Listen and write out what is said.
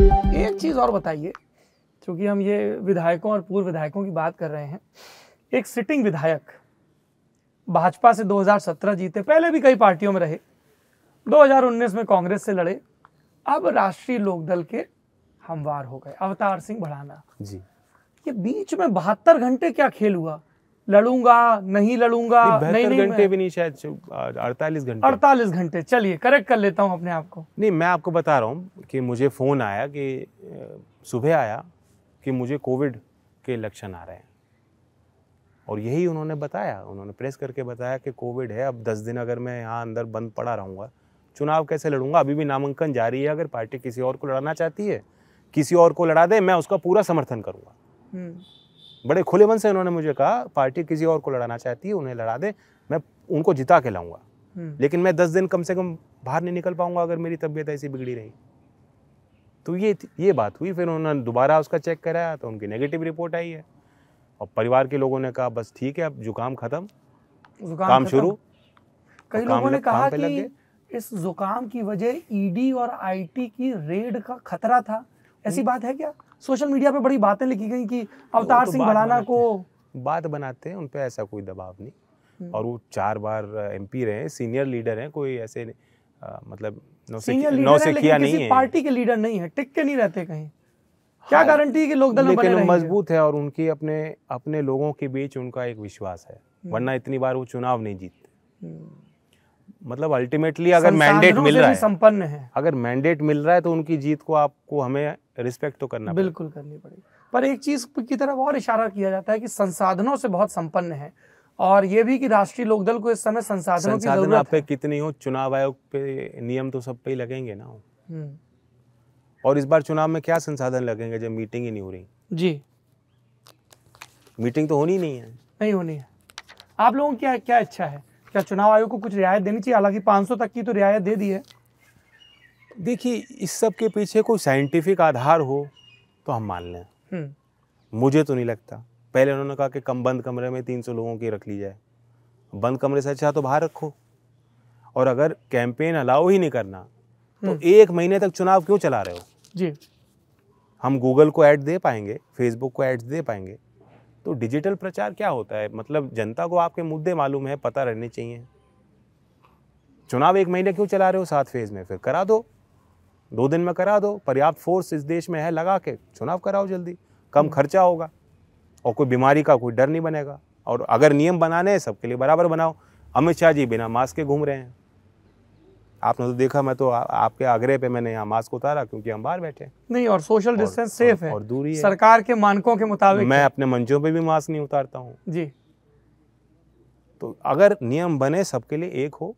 एक चीज़ और बताइए क्योंकि हम ये विधायकों और पूर्व विधायकों की बात कर रहे हैं एक सिटिंग विधायक भाजपा से 2017 जीते पहले भी कई पार्टियों में रहे 2019 में कांग्रेस से लड़े अब राष्ट्रीय लोकदल के हमवार हो गए अवतार सिंह भड़ाना जी ये बीच में बहत्तर घंटे क्या खेल हुआ लड़ूंगा नहीं लड़ूंगा नहीं घंटे भी नहीं शायद अड़तालीस घंटे अड़तालीस घंटे चलिए करेक्ट कर लेता हूँ अपने आप को नहीं मैं आपको बता रहा हूँ कि मुझे फ़ोन आया कि सुबह आया कि मुझे कोविड के लक्षण आ रहे हैं और यही उन्होंने बताया उन्होंने प्रेस करके बताया कि कोविड है अब दस दिन अगर मैं यहाँ अंदर बंद पड़ा रहूँगा चुनाव कैसे लड़ूंगा अभी भी नामांकन जारी है अगर पार्टी किसी और को लड़ाना चाहती है किसी और को लड़ा दे मैं उसका पूरा समर्थन करूँगा हम्म। बड़े खुले मन से उन्होंने मुझे कहा पार्टी किसी और को लड़ाना चाहती है उन्हें लड़ा दे मैं उनको जिता के लाऊंगा हम्म। लेकिन मैं दस दिन कम से कम बाहर नहीं निकल पाऊंगा अगर मेरी तबीयत ऐसी बिगड़ी रही तो ये ये बात हुई फिर उन्होंने दोबारा उसका चेक कराया तो उनकी नेगेटिव रिपोर्ट आई है और परिवार के लोगों ने कहा बस ठीक है अब जुकाम खत्म जुकाम काम शुरू कई लोगों ने कहा कि इस जुकाम की वजह ईडी e और आईटी की रेड का खतरा था ऐसी हम्म। बात है क्या सोशल मीडिया पे बड़ी बातें लिखी गई कि अवतार तो सिंह भड़ाना को बात बनाते हैं उन पर ऐसा कोई दबाव नहीं हम्म। और वो चार बार एमपी रहे सीनियर लीडर हैं कोई ऐसे नहीं मतलब नौ नौ से, से किया नहीं है पार्टी के लीडर नहीं है टिक के नहीं रहते कहीं क्या गारंटी हाँ, है कि लोग दल में बने मजबूत है और उनकी अपने अपने लोगों के बीच उनका एक विश्वास है हम्म। वरना इतनी बार वो चुनाव नहीं जीत हम्म। मतलब अल्टीमेटली अगर मैंडेट मिल रहा है संपन्न है अगर मैंडेट मिल रहा है तो उनकी जीत को आपको हमें रिस्पेक्ट तो करना बिल्कुल करनी पड़ेगी पर एक चीज की तरफ और इशारा किया जाता है कि संसाधनों से बहुत संपन्न है और ये भी कि राष्ट्रीय लोकदल को इस समय संसाधनों संसाधन की जरूरत आप पे कितनी हो चुनाव आयोग पे नियम तो सब पे ही लगेंगे ना हम्म। और इस बार चुनाव में क्या संसाधन लगेंगे जब मीटिंग ही नहीं हो रही जी मीटिंग तो होनी नहीं है नहीं होनी है आप लोगों की क्या क्या इच्छा है क्या चुनाव आयोग को कुछ रियायत देनी चाहिए हालांकि पाँच तक की तो रियायत दे दी है देखिए इस सब के पीछे कोई साइंटिफिक आधार हो तो हम मान लें हम्म। मुझे तो नहीं लगता पहले उन्होंने कहा कि कम बंद कमरे में तीन सौ लोगों की रख ली जाए बंद कमरे से अच्छा तो बाहर रखो और अगर कैंपेन अलाउ ही नहीं करना तो हम्म। एक महीने तक चुनाव क्यों चला रहे हो जी हम गूगल को ऐड दे पाएंगे फेसबुक को ऐड दे पाएंगे तो डिजिटल प्रचार क्या होता है मतलब जनता को आपके मुद्दे मालूम है पता रहने चाहिए चुनाव एक महीने क्यों चला रहे हो सात फेज में फिर करा दो दो दिन में करा दो पर्याप्त फोर्स इस देश में है लगा के चुनाव कराओ जल्दी कम हम्म। खर्चा होगा और कोई बीमारी का कोई डर नहीं बनेगा और अगर नियम बनाने हैं सबके लिए बराबर बनाओ अमित शाह जी बिना मास्क के घूम रहे हैं आपने तो देखा मैं तो आ, आपके आग्रह पे मैंने यहाँ मास्क उतारा क्योंकि हम बाहर बैठे नहीं और सोशल डिस्टेंस सेफ है और दूरी है। सरकार के मानकों के मुताबिक मैं अपने मंचों पे भी मास्क नहीं उतारता हूँ जी तो अगर नियम बने सबके लिए एक हो